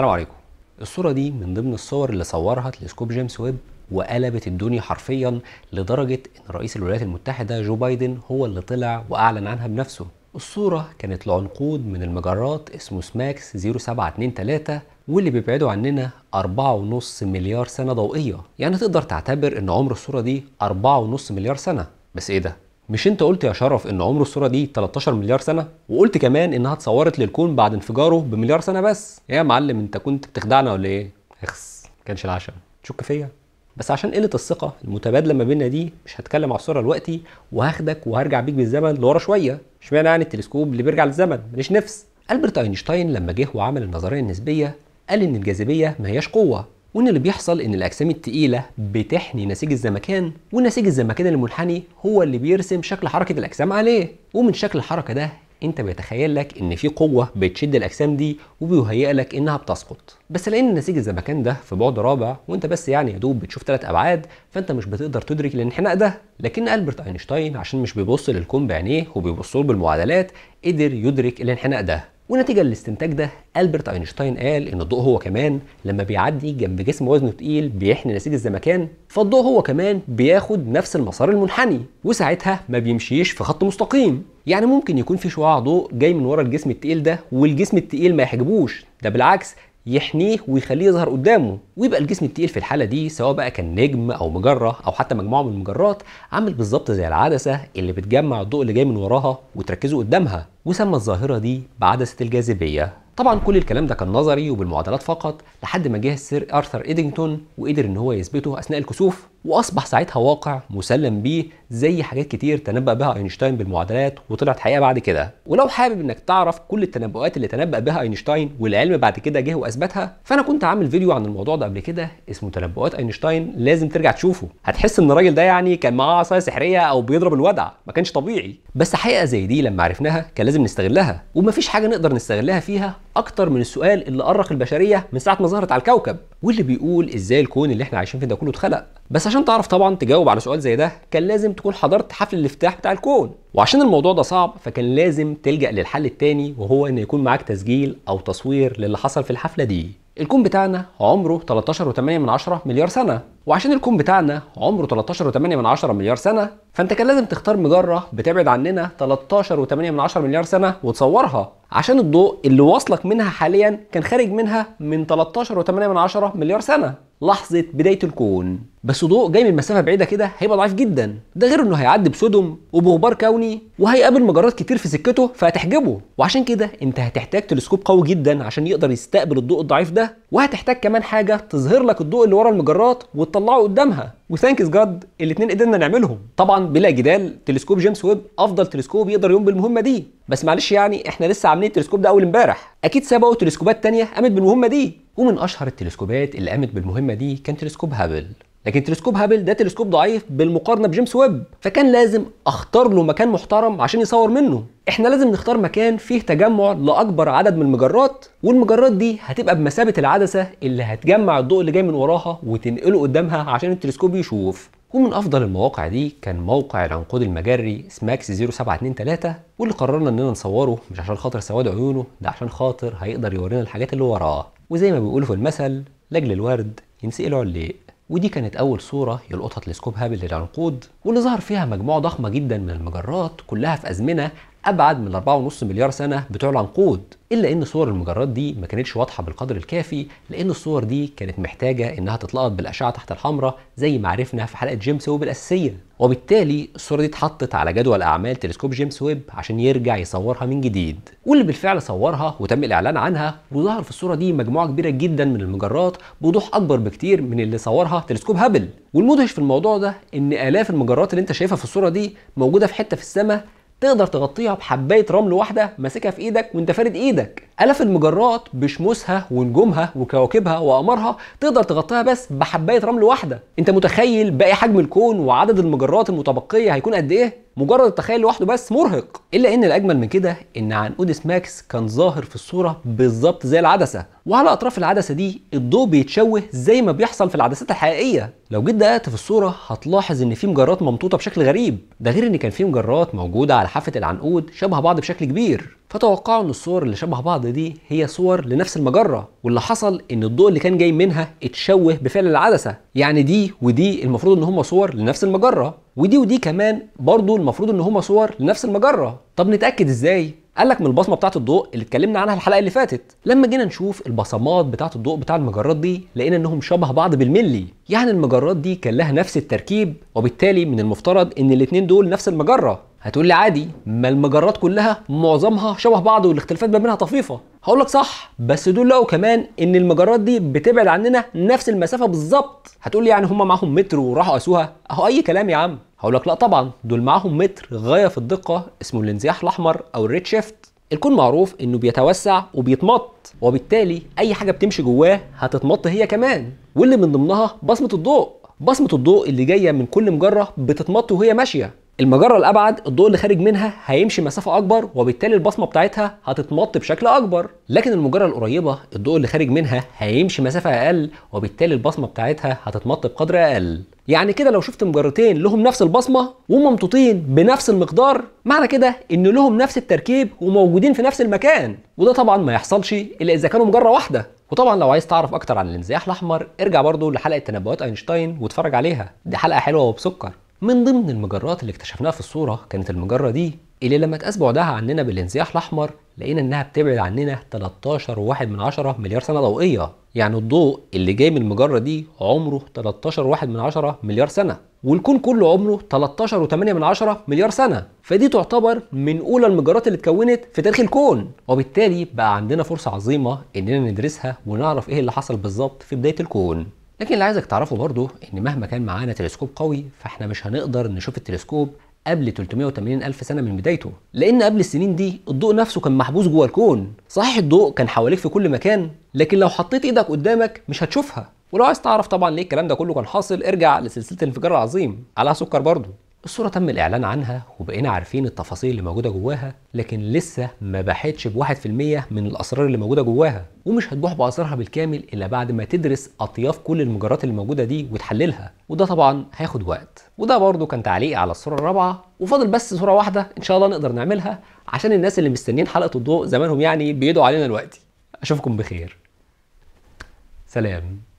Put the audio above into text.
السلام عليكم الصورة دي من ضمن الصور اللي صورها تلسكوب جيمس ويب وقلبت الدنيا حرفيا لدرجة ان رئيس الولايات المتحدة جو بايدن هو اللي طلع واعلن عنها بنفسه الصورة كانت لعنقود من المجرات اسمه سماكس 0723 واللي بيبعدوا عننا 4.5 مليار سنة ضوئية يعني تقدر تعتبر ان عمر الصورة دي 4.5 مليار سنة بس ايه ده مش انت قلت يا شرف ان عمر الصوره دي 13 مليار سنه وقلت كمان انها اتصورت للكون بعد انفجاره بمليار سنه بس يا معلم انت كنت بتخدعنا ولا ايه اخس كانش العشاء تشك فيا بس عشان قله الثقه المتبادله ما بيننا دي مش هتكلم على الصوره دلوقتي وهاخدك وهرجع بيك بالزمن لورا شويه اشمعنى يعني التلسكوب اللي بيرجع للزمن مش نفس البرت اينشتاين لما جه وعمل النظريه النسبيه قال ان الجاذبيه ما هياش قوه وان اللي بيحصل ان الاجسام التقيله بتحني نسيج الزمكان ونسيج الزمكان المنحني هو اللي بيرسم شكل حركه الاجسام عليه ومن شكل الحركه ده انت بيتخيل لك ان في قوه بتشد الاجسام دي وبيهيئ لك انها بتسقط بس لان نسيج الزمكان ده في بعد رابع وانت بس يعني يا دوب بتشوف ثلاث ابعاد فانت مش بتقدر تدرك الانحناء ده لكن البرت اينشتاين عشان مش بيبص للكون بعينيه وبيبص له بالمعادلات قدر يدرك الانحناء ده ونتيجة للاستنتاج ده ألبرت أينشتاين قال إن الضوء هو كمان لما بيعدي جنب جسم وزنه تقيل بيحني نسيج الزمكان فالضوء هو كمان بياخد نفس المسار المنحني وساعتها ما بيمشيش في خط مستقيم يعني ممكن يكون في شعاع ضوء جاي من ورا الجسم التقيل ده والجسم التقيل ما يحجبوش ده بالعكس يحنيه ويخليه يظهر قدامه ويبقى الجسم التقيل في الحاله دي سواء بقى كان نجم او مجره او حتى مجموعه من المجرات عامل بالظبط زي العدسه اللي بتجمع الضوء اللي جاي من وراها وتركزه قدامها وسمى الظاهره دي بعدسه الجاذبيه طبعا كل الكلام ده كان نظري وبالمعادلات فقط لحد ما جه السير ارثر ايدنجتون وقدر ان هو يثبته اثناء الكسوف واصبح ساعتها واقع مسلم بيه زي حاجات كتير تنبأ بها اينشتاين بالمعادلات وطلعت حقيقه بعد كده ولو حابب انك تعرف كل التنبؤات اللي تنبأ بها اينشتاين والعلم بعد كده جه واثبتها فانا كنت عامل فيديو عن الموضوع ده قبل كده اسمه تنبؤات اينشتاين لازم ترجع تشوفه هتحس ان الراجل ده يعني كان معاه عصايه سحريه او بيضرب الودع ما كانش طبيعي بس حقيقه زي دي لما عرفناها كان لازم نستغلها ومفيش حاجه نقدر نستغلها فيها اكتر من السؤال اللي ارق البشريه من ساعه ما ظهرت على الكوكب واللي بيقول ازاي الكون اللي احنا عايشين فيه ده كله اتخلق بس عشان تعرف طبعا تجاوب على سؤال زي ده كان لازم تكون حضرت حفل الافتتاح بتاع الكون وعشان الموضوع ده صعب فكان لازم تلجأ للحل الثاني وهو ان يكون معاك تسجيل او تصوير للي حصل في الحفلة دي الكون بتاعنا عمره 13.8 مليار سنة وعشان الكون بتاعنا عمره 13.8 مليار سنة فانت كان لازم تختار مجرة بتبعد عننا 13.8 مليار سنة وتصورها عشان الضوء اللي واصلك منها حاليا كان خارج منها من 13.8 مليار سنة لحظة بداية الكون بس ضوء جاي من مسافه بعيده كده هيبقى ضعيف جدا ده غير انه هيعدي بسدم وبغبار كوني وهيقابل مجرات كتير في سكته فهتحجبه وعشان كده انت هتحتاج تلسكوب قوي جدا عشان يقدر يستقبل الضوء الضعيف ده وهتحتاج كمان حاجه تظهر لك الضوء اللي ورا المجرات وتطلعه قدامها وثانكس جاد الاثنين قدرنا نعملهم طبعا بلا جدال تلسكوب جيمس ويب افضل تلسكوب يقدر يقوم بالمهمه دي بس معلش يعني احنا لسه عاملين التلسكوب ده اول امبارح اكيد سبقوا تلسكوبات تانية قامت بالمهمه دي ومن اشهر التلسكوبات اللي قامت بالمهمه دي كان تلسكوب هابل لكن تلسكوب هابل ده تلسكوب ضعيف بالمقارنه بجيمس ويب فكان لازم اختار له مكان محترم عشان يصور منه احنا لازم نختار مكان فيه تجمع لاكبر عدد من المجرات والمجرات دي هتبقى بمثابه العدسه اللي هتجمع الضوء اللي جاي من وراها وتنقله قدامها عشان التلسكوب يشوف ومن افضل المواقع دي كان موقع العنقود المجري سماكس 0723 واللي قررنا اننا نصوره مش عشان خاطر سواد عيونه ده عشان خاطر هيقدر يورينا الحاجات اللي وراه وزي ما بيقولوا في المثل لاجل الورد ينسئ العليق ودي كانت أول صورة يلقطها تلسكوب هابل للعنقود واللي ظهر فيها مجموعة ضخمة جدا من المجرات كلها في أزمنة ابعد من 4.5 مليار سنه بتوع العنقود الا ان صور المجرات دي ما كانتش واضحه بالقدر الكافي لان الصور دي كانت محتاجه انها تتلقط بالاشعه تحت الحمراء زي ما عرفنا في حلقه جيمس ويب الاساسيه وبالتالي الصوره دي اتحطت على جدول اعمال تلسكوب جيمس ويب عشان يرجع يصورها من جديد واللي بالفعل صورها وتم الاعلان عنها وظهر في الصوره دي مجموعه كبيره جدا من المجرات بوضوح اكبر بكتير من اللي صورها تلسكوب هابل والمدهش في الموضوع ده ان الاف المجرات اللي انت شايفها في الصوره دي موجوده في حته في السماء تقدر تغطيها بحبايه رمل واحده ماسكها في ايدك وانت فارد ايدك آلاف المجرات بشموسها ونجومها وكواكبها وقمرها تقدر تغطيها بس بحباية رمل واحدة أنت متخيل باقي حجم الكون وعدد المجرات المتبقية هيكون قد إيه؟ مجرد التخيل لوحده بس مرهق إلا إن الأجمل من كده إن عنقود ماكس كان ظاهر في الصورة بالظبط زي العدسة وعلى أطراف العدسة دي الضوء بيتشوه زي ما بيحصل في العدسات الحقيقية لو جيت دققت في الصورة هتلاحظ إن في مجرات ممطوطة بشكل غريب ده غير إن كان في مجرات موجودة على حافة العنقود شبه بعض بشكل كبير فتوقعوا ان الصور اللي شبه بعض دي هي صور لنفس المجره واللي حصل ان الضوء اللي كان جاي منها اتشوه بفعل العدسه يعني دي ودي المفروض ان هم صور لنفس المجره ودي ودي كمان برضو المفروض ان هم صور لنفس المجره طب نتاكد ازاي قال لك من البصمه بتاعه الضوء اللي اتكلمنا عنها الحلقه اللي فاتت لما جينا نشوف البصمات بتاعه الضوء بتاع المجرات دي لقينا انهم شبه بعض بالملي يعني المجرات دي كان لها نفس التركيب وبالتالي من المفترض ان الاثنين دول نفس المجره هتقول لي عادي ما المجرات كلها معظمها شبه بعض والاختلافات ما بينها طفيفه هقول لك صح بس دول لقوا كمان ان المجرات دي بتبعد عننا نفس المسافه بالظبط هتقول لي يعني هم معاهم متر وراحوا قاسوها اهو اي كلام يا عم هقول لك لا طبعا دول معاهم متر غايه في الدقه اسمه الانزياح الاحمر او الريد شيفت الكون معروف انه بيتوسع وبيتمط وبالتالي اي حاجه بتمشي جواه هتتمط هي كمان واللي من ضمنها بصمه الضوء بصمه الضوء اللي جايه من كل مجره بتتمط وهي ماشيه المجره الابعد الضوء اللي خارج منها هيمشي مسافه اكبر وبالتالي البصمه بتاعتها هتتمط بشكل اكبر لكن المجره القريبه الضوء اللي خارج منها هيمشي مسافه اقل وبالتالي البصمه بتاعتها هتتمط بقدر اقل يعني كده لو شفت مجرتين لهم نفس البصمه وممطوطين بنفس المقدار معنى كده ان لهم نفس التركيب وموجودين في نفس المكان وده طبعا ما يحصلش الا اذا كانوا مجره واحده وطبعا لو عايز تعرف اكتر عن الانزياح الاحمر ارجع برضو لحلقه تنبؤات اينشتاين واتفرج عليها دي حلقه حلوه وبسكر من ضمن المجرات اللي اكتشفناها في الصورة كانت المجرة دي اللي لما تقاس بعدها عننا بالانزياح الأحمر لقينا إنها بتبعد عننا 13.1 من عشرة مليار سنة ضوئية يعني الضوء اللي جاي من المجرة دي عمره 13.1 من عشرة مليار سنة والكون كله عمره 13.8 من عشرة مليار سنة فدي تعتبر من أولى المجرات اللي اتكونت في تاريخ الكون وبالتالي بقى عندنا فرصة عظيمة إننا ندرسها ونعرف إيه اللي حصل بالظبط في بداية الكون لكن اللي عايزك تعرفه برضه ان مهما كان معانا تلسكوب قوي فاحنا مش هنقدر نشوف التلسكوب قبل 380 ألف سنة من بدايته لأن قبل السنين دي الضوء نفسه كان محبوس جوه الكون صحيح الضوء كان حواليك في كل مكان لكن لو حطيت إيدك قدامك مش هتشوفها ولو عايز تعرف طبعا ليه الكلام ده كله كان حاصل ارجع لسلسلة الانفجار العظيم على سكر برضه الصورة تم الإعلان عنها وبقينا عارفين التفاصيل اللي موجودة جواها لكن لسه ما باحتش بواحد في المية من الأسرار اللي موجودة جواها ومش هتبوح بأسرارها بالكامل إلا بعد ما تدرس أطياف كل المجرات اللي موجودة دي وتحللها وده طبعا هياخد وقت وده برضو كان تعليقي على الصورة الرابعة وفاضل بس صورة واحدة إن شاء الله نقدر نعملها عشان الناس اللي مستنيين حلقة الضوء زمانهم يعني بيدعوا علينا دلوقتي أشوفكم بخير سلام